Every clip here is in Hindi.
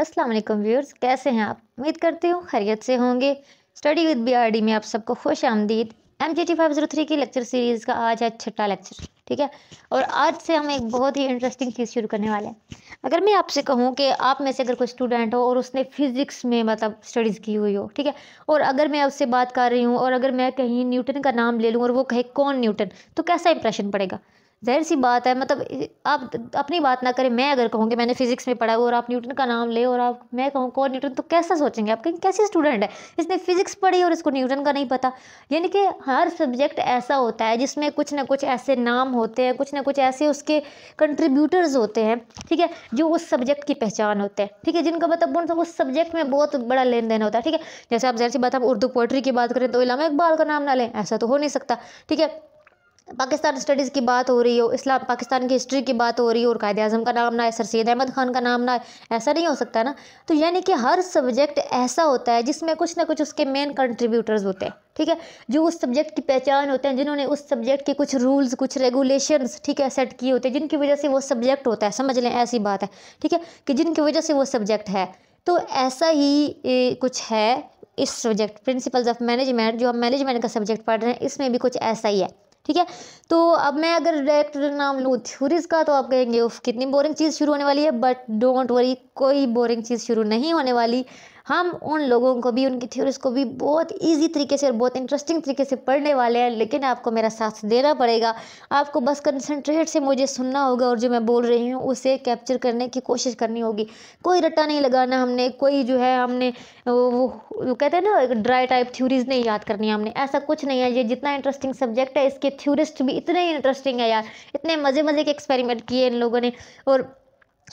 असलम व्यूअर्स कैसे हैं आप उम्मीद करती हूँ खैरियत से होंगे स्टडी विद बीआरडी में आप सबको खुश आमदीद M G T five zero three की लेक्चर सीरीज़ का आज है छठा लेक्चर ठीक है और आज से हम एक बहुत ही इंटरेस्टिंग चीज़ शुरू करने वाले हैं अगर मैं आपसे कहूँ कि आप में से अगर कोई स्टूडेंट हो और उसने फ़िज़िक्स में मतलब स्टडीज़ की हुई हो ठीक है और अगर मैं उससे बात कर रही हूँ और अगर मैं कहीं न्यूटन का नाम ले लूँ और वो कहे कौन न्यूटन तो कैसा इंप्रेशन पड़ेगा जहर सी बात है मतलब आप अपनी बात ना करें मैं अगर कहूँ कि मैंने फिजिक्स में पढ़ा हो और आप न्यूटन का नाम ले और आप मैं कहूँ कौन न्यूटन तो कैसा सोचेंगे आप कहीं कैसे स्टूडेंट है इसने फिजिक्स पढ़ी और इसको न्यूटन का नहीं पता यानी कि हर सब्जेक्ट ऐसा होता है जिसमें कुछ ना कुछ ऐसे नाम होते हैं कुछ ना कुछ ऐसे उसके कंट्रीब्यूटर्स होते हैं ठीक है जो उस सब्जेक्ट की पहचान होते हैं ठीक है जिनका मतलब उन उस सब्जेक्ट में बहुत बड़ा लेन देन होता है ठीक है जैसे आप जहर सी बात हम उर्दू पोइट्री की बात करें तो इलामा इकबाल का नाम ना लें ऐसा तो हो नहीं सकता ठीक है पाकिस्तान स्टडीज़ की बात हो रही हो इस्लाम पाकिस्तान की हिस्ट्री की बात हो रही हो और कायद अजम का नाम ना है सर सैद अहमद ख़ान का नाम ना है ऐसा नहीं हो सकता ना तो यानी कि हर सब्जेक्ट ऐसा होता है जिसमें कुछ ना कुछ उसके मेन कंट्रीब्यूटर्स होते हैं ठीक है जो उस सब्जेक्ट की पहचान होते हैं जिन्होंने उस सब्जेक्ट के कुछ रूल्स कुछ रेगुलेशन ठीक है सेट किए होते हैं जिनकी वजह से वो सब्जेक्ट होता है समझ लें ऐसी बात है ठीक है कि जिनकी वजह से वो सब्जेक्ट है तो ऐसा ही कुछ है इस सब्जेक्ट प्रिंसिपल्स ऑफ मैनेजमेंट जो हम मैनेजमेंट का सब्जेक्ट पढ़ रहे हैं इसमें भी कुछ ऐसा ही है ठीक है तो अब मैं अगर डायरेक्ट नाम लूँ थ्यूरीज का तो आप कहेंगे उफ कितनी बोरिंग चीज़ शुरू होने वाली है बट डोंट वरी कोई बोरिंग चीज़ शुरू नहीं होने वाली हम उन लोगों को भी उनकी थ्योरीज को भी बहुत ईजी तरीके से और बहुत इंटरेस्टिंग तरीके से पढ़ने वाले हैं लेकिन आपको मेरा साथ देना पड़ेगा आपको बस कंसनट्रेट से मुझे सुनना होगा और जो मैं बोल रही हूँ उसे कैप्चर करने की कोशिश करनी होगी कोई रट्टा नहीं लगाना हमने कोई जो है हमने वो, वो कहते हैं ना ड्राई टाइप थ्योरीज नहीं याद करनी हमने ऐसा कुछ नहीं है ये जितना इंटरेस्टिंग सब्जेक्ट है इसके थ्योरिस्ट भी इतने इंटरेस्टिंग है यार इतने मज़े मज़े के एक्सपेरिमेंट किए इन लोगों ने और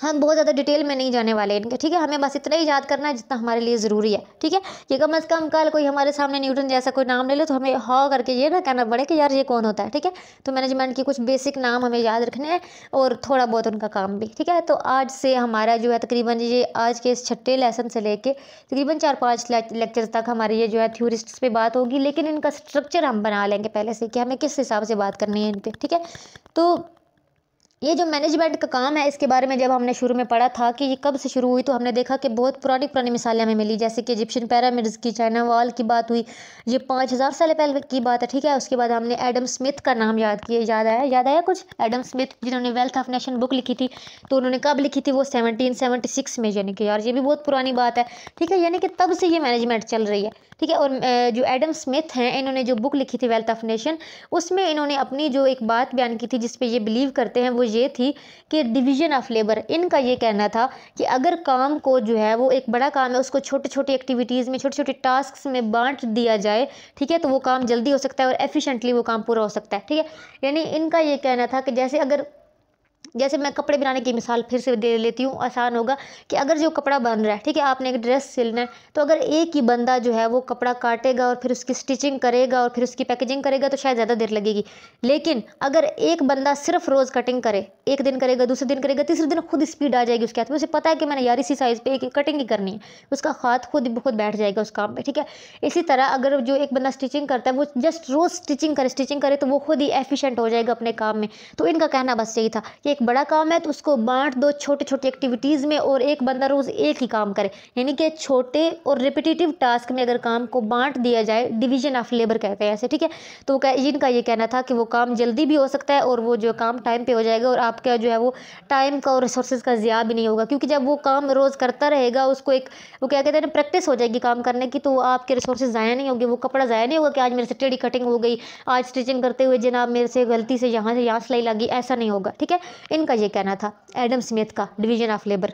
हम बहुत ज़्यादा डिटेल में नहीं जाने वाले इनके ठीक है हमें बस इतना ही याद करना है जितना हमारे लिए ज़रूरी है ठीक है कि कम अज़ कम कल कोई हमारे सामने न्यूटन जैसा कोई नाम ले लो तो हमें हा करके ये ना कहना पड़े कि यार ये कौन होता है ठीक है तो मैनेजमेंट के कुछ बेसिक नाम हमें याद रखने हैं और थोड़ा बहुत उनका काम भी ठीक है तो आज से हमारा जो है तकरीबन ये आज के इस छठे लेसन से लेके तकरीबन चार पाँच लेक्चर तक हमारी ये जो है थ्योरिस्ट्स पर बात होगी लेकिन इनका स्ट्रक्चर हम बना लेंगे पहले से कि हमें किस हिसाब से बात करनी है इन पर ठीक है तो ये जो मैनेजमेंट का काम है इसके बारे में जब हमने शुरू में पढ़ा था कि ये कब से शुरू हुई तो हमने देखा कि बहुत पुरानी पुरानी मिसालें हमें मिली जैसे कि इजिप्शियन पैरामिड्स की चाइना वॉल की बात हुई ये पाँच हज़ार साल पहले की बात है ठीक है उसके बाद हमने एडम स्मिथ का नाम याद किया याद आया याद आया कुछ एडम स्मिथ जिन्होंने वेल्थ ऑफ नेशन बुक लिखी थी तो उन्होंने कब लिखी थी वो सेवनटीन में यानी कि यार ये भी बहुत पुरानी बात है ठीक है यानी कि तब से ये मैनेजमेंट चल रही है ठीक है और जो एडम स्मिथ हैं इन्होंने जो बुक लिखी थी वेल्थ ऑफ नेशन उसमें इन्होंने अपनी जो एक बात बयान की थी जिसपे ये बिलीव करते हैं वो ये थी कि डिवीजन ऑफ लेबर इनका ये कहना था कि अगर काम को जो है वो एक बड़ा काम है उसको छोटे छोटे एक्टिविटीज़ में छोटे छोटे टास्क में बांट दिया जाए ठीक है तो वो काम जल्दी हो सकता है और एफिशेंटली वो काम पूरा हो सकता है ठीक है यानी इनका ये कहना था कि जैसे अगर जैसे मैं कपड़े बनाने की मिसाल फिर से दे लेती हूँ आसान होगा कि अगर जो कपड़ा बन रहा है ठीक है आपने एक ड्रेस सिलना है तो अगर एक ही बंदा जो है वो कपड़ा काटेगा और फिर उसकी स्टिचिंग करेगा और फिर उसकी पैकेजिंग करेगा तो शायद ज़्यादा देर लगेगी लेकिन अगर एक बंदा सिर्फ रोज़ कटिंग करे एक दिन करेगा दूसरे दिन करेगा तीसरे दिन खुद स्पीड आ जाएगी उसके हाथ में उसे पता है कि मैंने यार इसी साइज़ पर एक कटिंग ही करनी है उसका हाथ खुद बहुत बैठ जाएगा उस काम पर ठीक है इसी तरह अगर जो एक बंदा स्टिचिंग करता है वो जस्ट रोज़ स्टिचिंग करे स्टिचिंग करे तो वो खुद ही एफिशेंट हो जाएगा अपने काम में तो इनका कहना बस यही था कि एक बड़ा काम है तो उसको बांट दो छोटे छोटे एक्टिविटीज़ में और एक बंदा रोज़ एक ही काम करे यानी कि छोटे और रिपीटेटिव टास्क में अगर काम को बांट दिया जाए डिवीजन ऑफ लेबर कहते हैं ऐसे ठीक है तो जिनका ये कहना था कि वो काम जल्दी भी हो सकता है और वो जो काम टाइम पर हो जाएगा और आपका जो है वो टाइम का और रिसोर्स का ज़्यादा भी नहीं होगा क्योंकि जब वो काम रोज़ करता रहेगा उसको एक वो क्या कहते हैं प्रैक्टिस हो जाएगी काम करने की तो आपके रिसोर्स ज़ाया नहीं होंगे वो कपड़ा ज़ाया नहीं होगा कि आज मेरे से टेढ़ी कटिंग हो गई आज स्टिचिंग करते हुए जनाब मेरे से गलती से यहाँ से यहाँ सिलाई लगी ऐसा नहीं होगा ठीक है इनका ये कहना था एडम स्मिथ का डिवीजन ऑफ लेबर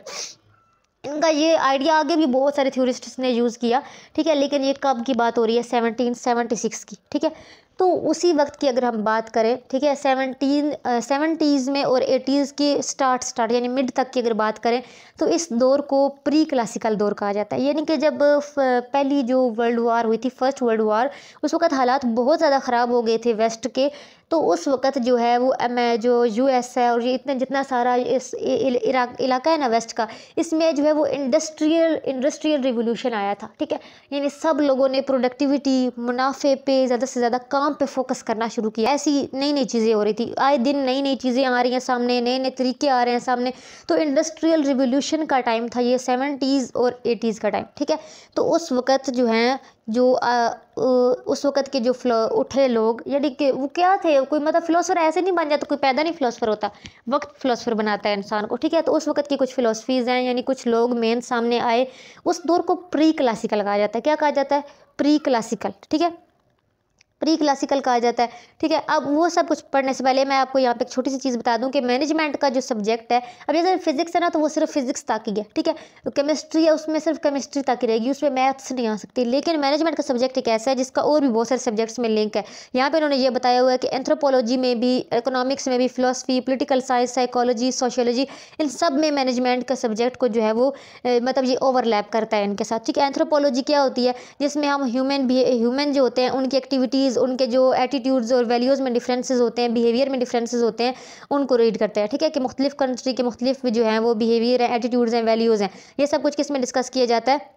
इनका ये आइडिया आगे भी बहुत सारे थ्योरिस्ट्स ने यूज़ किया ठीक है लेकिन ये कब की बात हो रही है सेवनटीन सेवनटी सिक्स की ठीक है तो उसी वक्त की अगर हम बात करें ठीक है सेवनटीन सेवेंटीज़ में और एटीज़ के स्टार्ट स्टार्ट यानी मिड तक की अगर बात करें तो इस दौर को प्री क्लासिकल दौर कहा जाता है यानी कि जब पहली जो वर्ल्ड वार हुई थी फर्स्ट वर्ल्ड वार उस वक्त हालात बहुत ज़्यादा ख़राब हो गए थे वेस्ट के तो उस वक्त जो है वो एम जो यू एस है और ये इतना जितना सारा इस इलाका है ना वेस्ट का इसमें जो है वो इंडस्ट्रियल इंडस्ट्रियल रिवोल्यूशन आया था ठीक है यानी सब लोगों ने प्रोडक्टिविटी मुनाफे पे ज़्यादा से ज़्यादा काम काम पे फोकस करना शुरू किया ऐसी नई नई चीज़ें हो रही थी आए दिन नई नई चीज़ें आ रही हैं सामने नए नए तरीके आ रहे हैं सामने तो इंडस्ट्रियल रिवोल्यूशन का टाइम था ये सेवेंटीज़ और एटीज़ का टाइम ठीक है तो उस वक़्त जो है जो आ, उस वक़्त के जो उठे लोग यानी कि वो क्या थे कोई मतलब फ़िलोसफर ऐसे नहीं बन जाता कोई पैदा नहीं फ़िलोसफर होता वक्त फ़िलोसफर बनाता है इंसान को ठीक है तो उस वक़्त की कुछ फ़िलोसफीज़ हैं यानी कुछ लोग मेन सामने आए उस दौर को प्री क्लासिकल कहा जाता है क्या कहा जाता है प्री क्लासिकल ठीक है प्री क्लासिकल कहा जाता है ठीक है अब वो सब कुछ पढ़ने से पहले मैं आपको यहाँ पे एक छोटी सी चीज़ बता दूँ कि मैनेजमेंट का जो सब्जेक्ट है अब जैसे फिजिक्स है ना तो वो सिर्फ फिजिक्स तक ही है ठीक है केमिस्ट्री तो है उसमें सिर्फ केमिस्ट्री तक ही रहेगी उसमें मैथ्स नहीं आ सकती लेकिन मैनेजमेंट का सब्जेक्ट एक ऐसा है जिसका और भी बहुत सारे सब्जेक्ट्स में लिंक है यहाँ पर उन्होंने ये बताया हुआ है कि एंथ्रोपोलॉजी में भी इकोनॉमिक्स में भी philosophy political science psychology sociology इन सब में मैनेजमेंट का सब्जेक्ट को जो है वो मतलब ये ओवरलैप करता है इनके साथ ठीक है एंथ्रोपोलॉजी क्या होती है जिसमें हम ह्यूमन भी ह्यूमन जो होते हैं उनकी एक्टिविटी ज़रूरीज़ उनके जो एटीट्यूड्स और वैल्यूज़ में डिफरेंसेस होते हैं बिहेवियर में डिफरेंसेस होते हैं उनको रीड करते हैं ठीक है कि मुख्तलिफ़ कंट्री के मुख्तलिफ जो हैं वो बिहेवियर हैं एटीट्यूड्स हैं वैल्यूज़ हैं ये सब कुछ किस में डिस्कस किया जाता है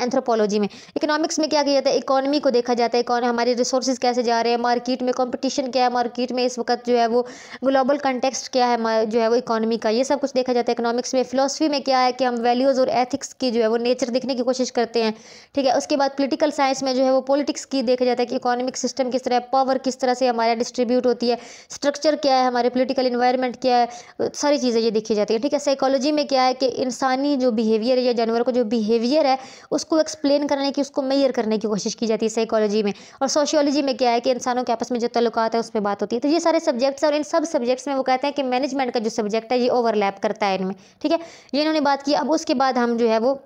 एंथ्रोपोलॉजी में इकोनॉमिक्स में क्या किया जाता है इकोनॉमी को देखा जाता है कौन हमारे रिसोर्स कैसे जा रहे हैं मार्केट में कंपटीशन क्या है मार्केट में इस वक्त जो है वो ग्लोबल कंटेक्स्ट क्या है जो है वो इकोनॉमी का ये सब कुछ देखा जाता है इकोनॉमिक्स में फिलोसफी में क्या है कि हम वैल्यूज़ और एथिक्स की जो है वो नेचर देखने की कोशिश करते हैं ठीक है उसके बाद पोलिटिकल साइंस में जो है वो पोलिटिक्स की देखा जाता है कि इकोनॉमिक सिस्टम किस तरह पावर किस तरह से हमारा डिस्ट्रीब्यूट होती है स्ट्रक्चर क्या है हमारे पोलिटिकल इन्वायरमेंट क्या है सारी चीज़ें ये देखी जाती है ठीक है साइकोलॉजी में क्या है कि इंसानी जो बिहेवियर है या जानवर का जो बिहेवियर है उसको एक्सप्लेन करने की उसको मैयर करने की कोशिश की जाती है साइकोलॉजी में और सोशियोलॉजी में क्या है कि इंसानों के आपस में जो तल्लुकात है उस पर बात होती है तो ये सारे सब्जेक्ट्स और इन सब सब्जेक्ट्स में वो कहते हैं कि मैनेजमेंट का जो सब्जेक्ट है ये ओवरलैप करता है इनमें ठीक है ये इन्होंने बात की अब उसके बाद हम जो है वो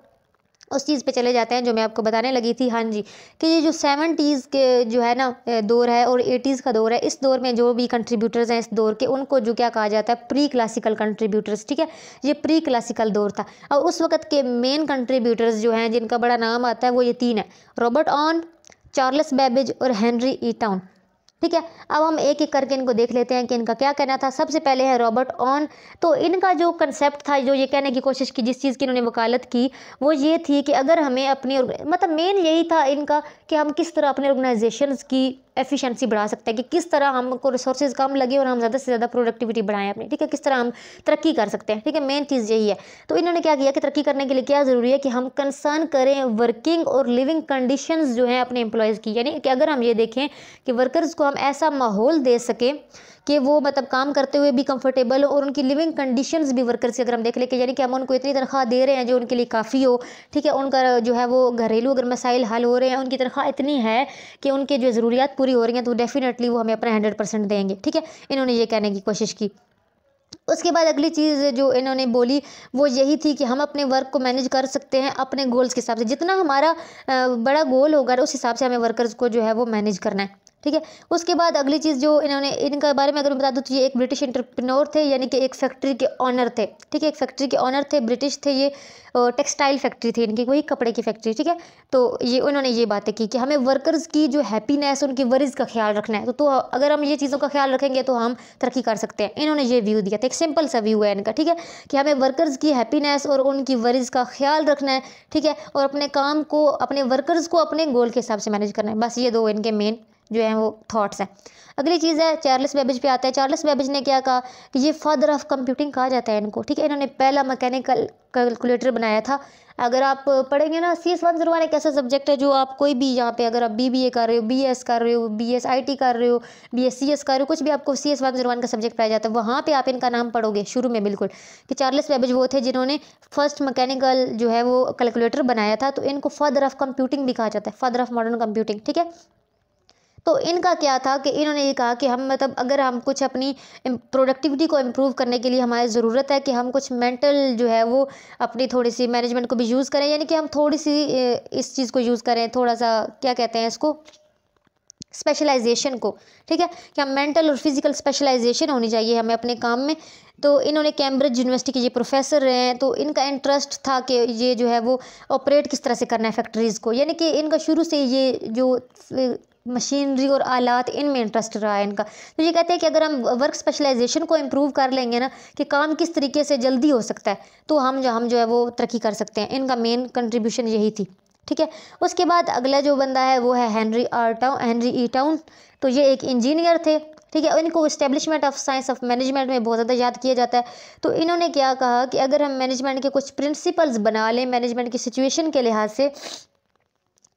उस चीज़ पे चले जाते हैं जो मैं आपको बताने लगी थी हाँ जी कि ये जो सेवनटीज़ के जो है ना दौर है और एटीज़ का दौर है इस दौर में जो भी कंट्रीब्यूटर्स हैं इस दौर के उनको जो क्या कहा जाता है प्री क्लासिकल कंट्रीब्यूटर्स ठीक है ये प्री क्लासिकल दौर था और उस वक्त के मेन कंट्रीब्यूटर्स जो हैं जिनका बड़ा नाम आता है वो ये तीन है रॉबर्ट ऑन चार्ल्स बेबिज और हैंनरी ईटाउन ठीक है अब हम एक एक करके इनको देख लेते हैं कि इनका क्या कहना था सबसे पहले है रॉबर्ट ऑन तो इनका जो कंसेप्ट था जो ये कहने की कोशिश की जिस चीज़ की इन्होंने वकालत की वो ये थी कि अगर हमें अपनी मतलब मेन यही था इनका कि हम किस तरह अपने ऑर्गेनाइजेशन की एफिशिएंसी बढ़ा सकते हैं कि किस तरह हमको रिसोर्सेज कम लगे और हम ज़्यादा से ज़्यादा प्रोडक्टिविटी बढ़ाएं अपनी ठीक है किस तरह हम तरक्की कर सकते हैं ठीक है मेन चीज़ यही है तो इन्होंने क्या किया कि तरक्की करने के लिए क्या ज़रूरी है कि हम कंसर्न करें वर्किंग और लिविंग कंडीशन जो है अपने एम्प्लॉयज़ की यानी कि अगर हम ये देखें कि वर्कर्स को हम ऐसा माहौल दे सकें कि वो मतलब काम करते हुए भी कंफर्टेबल हो और उनकी लिविंग कंडीशंस भी वर्कर्स की अगर हम देख लें कि यानी कि हम उनको इतनी तनख्वाह दे रहे हैं जो उनके लिए काफ़ी हो ठीक है उनका जो है वो घरेलू अगर मसाइल हल हो रहे हैं उनकी तनख्वाह इतनी है कि उनके जो ज़रूरियात पूरी हो रही हैं तो डेफिनेटली वो हमें अपना हंड्रेड परसेंट देंगे ठीक है इन्होंने ये कहने की कोशिश की उसके बाद अगली चीज़ जो इन्होंने बोली वो यही थी कि हम अपने वर्क को मैनेज कर सकते हैं अपने गोल्स के हिसाब से जितना हमारा बड़ा गोल होगा उस हिसाब से हमें वर्कर्स को जो है वो मैनेज करना है ठीक है उसके बाद अगली चीज़ जो इन्होंने इनके बारे में अगर मैं बता दूँ तो ये एक ब्रिटिश इंटरप्रनोर थे यानी कि एक फैक्ट्री के ऑनर थे ठीक है एक फैक्ट्री के ऑनर थे ब्रिटिश थे ये टेक्सटाइल फैक्ट्री थी इनकी कोई कपड़े की फैक्ट्री ठीक है तो ये उन्होंने ये बातें की कि हमें वर्कर्स की जो हैप्पीनेस उनकी वरीज का ख्याल रखना है तो, तो अगर हम ये चीज़ों का ख्याल रखेंगे तो हम तरक्की कर सकते हैं इन्होंने ये व्यू दिया था एक सिंपल सा व्यू है इनका ठीक है कि हमें वर्कर्स की हैप्पीनेस और उनकी वरीज का ख्याल रखना है ठीक है और अपने काम को अपने वर्कर्स को अपने गोल के हिसाब से मैनेज करना है बस ये दो इनके मेन जो है वो थाट्स हैं अगली चीज़ है चार्लस बेबेज पे आता है चार्लस बेबेज ने क्या कहा कि ये फादर ऑफ कंप्यूटिंग कहा जाता है इनको ठीक है इन्होंने पहला मैकेनिकल कैलकुलेटर बनाया था अगर आप पढ़ेंगे ना C S one zero one एक ऐसा सब्जेक्ट है जो आप कोई भी यहाँ पे अगर आप बी बी ए कर रहे हो बी एस कर रहे हो बी एस आई टी कर रहे हो बी एस सी एस कर रहे हो कुछ भी आपको C S one zero one का सब्जेक्ट पाया जाता है वहाँ पे आप इनका नाम पढ़ोगे शुरू में बिल्कुल कि चार्लस बेबेज वो थे जिन्होंने फर्स्ट मकैनिकल जो है वो कैलकुलेटर बनाया था तो इनको फादर ऑफ कंप्यूटिंग भी कहा जाता है फादर ऑफ मॉडर्न कंप्यूटिंग ठीक है तो इनका क्या था कि इन्होंने ये कहा कि हम मतलब अगर हम कुछ अपनी प्रोडक्टिविटी को इम्प्रूव करने के लिए हमारी ज़रूरत है कि हम कुछ मेंटल जो है वो अपनी थोड़ी सी मैनेजमेंट को भी यूज़ करें यानी कि हम थोड़ी सी इस चीज़ को यूज़ करें थोड़ा सा क्या कहते हैं इसको स्पेशलाइजेशन को ठीक है क्या मेंटल और फिजिकल स्पेशलाइजेशन होनी चाहिए हमें अपने काम में तो इन्होंने कैम्ब्रिज यूनिवर्सिटी के ये प्रोफेसर रहे हैं तो इनका इंटरेस्ट था कि ये जो है वो ऑपरेट किस तरह से करना है फैक्ट्रीज़ को यानी कि इनका शुरू से ये जो मशीनरी और आलात इनमें इंटरेस्ट रहा है इनका तो ये कहते हैं कि अगर हम वर्क स्पेशलाइजेशन को इम्प्रूव कर लेंगे ना कि काम किस तरीके से जल्दी हो सकता है तो हम जो हम जो है वो तरक्की कर सकते हैं इनका मेन कंट्रीब्यूशन यही थी ठीक है उसके बाद अगला जो बंदा है वो है Henry R Towne Henry E Towne तो ये एक इंजीनियर थे ठीक है इनको establishment of science of management में बहुत ज़्यादा याद किया जाता है तो इन्होंने क्या कहा कि अगर हम मैनेजमेंट के कुछ प्रिंसिपल्स बना लें मैनेजमेंट की सिचुएशन के लिहाज से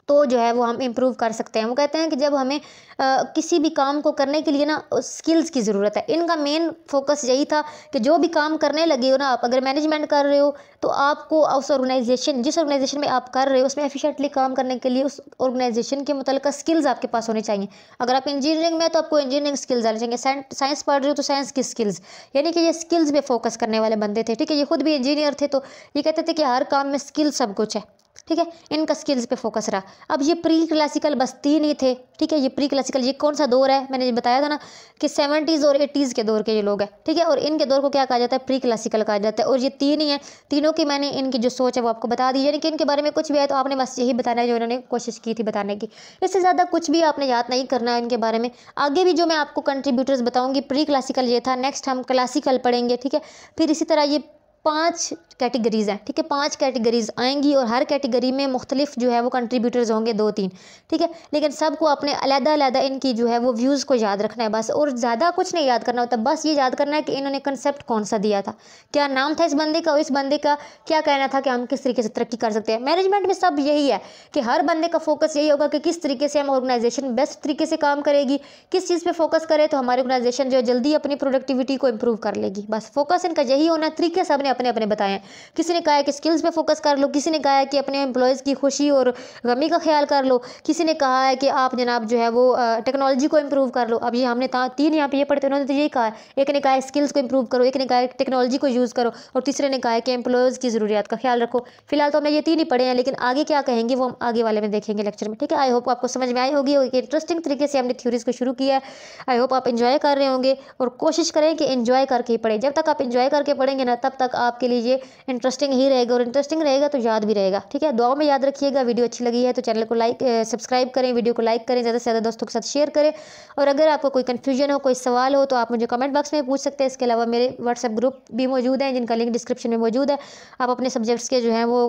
तो जो है वो हम इम्प्रूव कर सकते हैं वो कहते हैं कि जब हमें आ, किसी भी काम को करने के लिए ना स्किल्स की ज़रूरत है इनका मेन फोकस यही था कि जो भी काम करने लगे हो ना आप अगर मैनेजमेंट कर रहे हो तो आपको उस ऑर्गेनाइजेशन जिस ऑर्गेनाइजेशन में आप कर रहे हो उसमें एफिशिएंटली काम करने के लिए उस ऑर्गेनाइजेशन के मुतलक स्किल्स आपके पास होने चाहिए अगर आप इंजीनियरिंग में तो आपको इंजीनियरिंग स्किल्स आने चाहिए साइंस पढ़ रहे हो तो साइंस की स्किल्स यानी कि ये स्किल्स पर फोकस करने वाले बंदे थे ठीक है ये खुद भी इंजीनियर थे तो ये कहते थे कि हर काम में स्किल सब कुछ है ठीक है इनका स्किल्स पे फोकस रहा अब ये प्री क्लासिकल बस तीन ही थे ठीक है ये प्री क्लासिकल ये कौन सा दौर है मैंने बताया था ना कि सेवेंटीज़ और एटीज़ के दौर के ये लोग हैं ठीक है और इनके दौर को क्या कहा जाता है प्री क्लासिकल कहा जाता है और ये तीन ही हैं तीनों की मैंने इनकी जो सोच है वो आपको बता दी यानी कि इनके बारे में कुछ भी है तो आपने बस यही बताना है जो इन्होंने कोशिश की थी बताने की इससे ज़्यादा कुछ भी आपने याद नहीं करना है इनके बारे में आगे भी जो मैं आपको कंट्रीब्यूटर्स बताऊँगी प्री क्लासिकल ये था नेक्स्ट हम क्लासिकल पढ़ेंगे ठीक है फिर इसी तरह ये पाँच कैटेगरीज़ हैं ठीक है पांच कैटेगरीज़ आएंगी और हर कैटेगरी में मुख्तलिफ जो है वो कंट्रीब्यूटर्स होंगे दो तीन ठीक है लेकिन सबको अपने अलहदा इनकी जो है वो व्यूज़ को याद रखना है बस और ज़्यादा कुछ नहीं याद करना होता बस ये याद करना है कि इन्होंने कंसेप्ट कौन सा दिया था क्या नाम था इस बंदे का और इस बंदे का क्या कहना था कि हम किस तरीके से तरक्की कर सकते हैं मैनेजमेंट में सब यही है कि हर बंदे का फोकस यही होगा कि किस तरीके से हम ऑर्गेनाइजेशन बेस्ट तरीके से काम करेगी किस चीज़ पर फोकस करें तो हमारी ऑर्गेनाइजेशन जो है जल्दी अपनी प्रोडक्टिविटी को इम्प्रूव कर लेगी बस फोकस इनका यही होना तरीके ने अपने अपने बताएं किसी ने कहा है कि स्किल्स पे फोकस कर लो किसी ने कहा है कि अपने एम्प्लॉयज़ की खुशी और गमी का ख्याल कर लो किसी ने कहा है कि आप जनाब जो है वो टेक्नोलॉजी को इम्प्रूव कर लो अब ये हमने तीन यहाँ पर ये पढ़ते उन्होंने तो यही कहा एक ने कहा स्किल्स को इम्प्रूव करो एक ने कहा टेक्नोलॉजी को यूज़ करो और तीसरे ने कहा है कि एम्प्लॉयज़ की ज़रूरियात का ख्याल रखो फिलहाल तो हमने ये तीन ही पढ़े हैं लेकिन आगे क्या कहेंगे वो हम आगे वाले में देखेंगे लेक्चर में ठीक है आई होप आपको समझ में आई होगी इंटरेस्टिंग तरीके से हमने थ्योरीज़ को शुरू किया है आई होप आप इन्जॉय कर रहे होंगे और कोशिश करें कि इन्जॉय करके ही पढ़ें जब तक आप इन्जॉय करके पढ़ेंगे ना तब तक आपके लिए ये इंटरेस्टिंग ही रहेगा और इंटरेस्टिंग रहेगा तो याद भी रहेगा ठीक है दुआ में याद रखिएगा वीडियो अच्छी लगी है तो चैनल को लाइक सब्सक्राइब करें वीडियो को लाइक करें ज़्यादा से ज़्यादा दोस्तों के साथ शेयर करें और अगर आपको कोई कन्फ्यूजन हो कोई सवाल हो तो आप मुझे कमेंट बॉक्स में पूछ सकते हैं इसके अलावा मेरे व्हाट्सएप ग्रुप भी मौजूद हैं जिनका लिंक डिस्क्रिप्शन में मौजूद है आप अपने सब्जेक्ट्स के जो हैं वो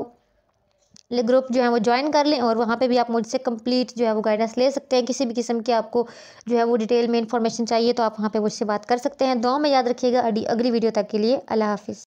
ग्रुप जो है वो ज्वाइन कर लें और वहाँ पे भी आप मुझसे कंप्लीट जो है वो गाइडेंस ले सकते हैं किसी भी किस्म की आपको जो है वो डिटेल में इंफॉर्मेशन चाहिए तो आप वहाँ पे मुझसे बात कर सकते हैं दो में याद रखिएगा अगली वीडियो तक के लिए अल्लाह हाफिज़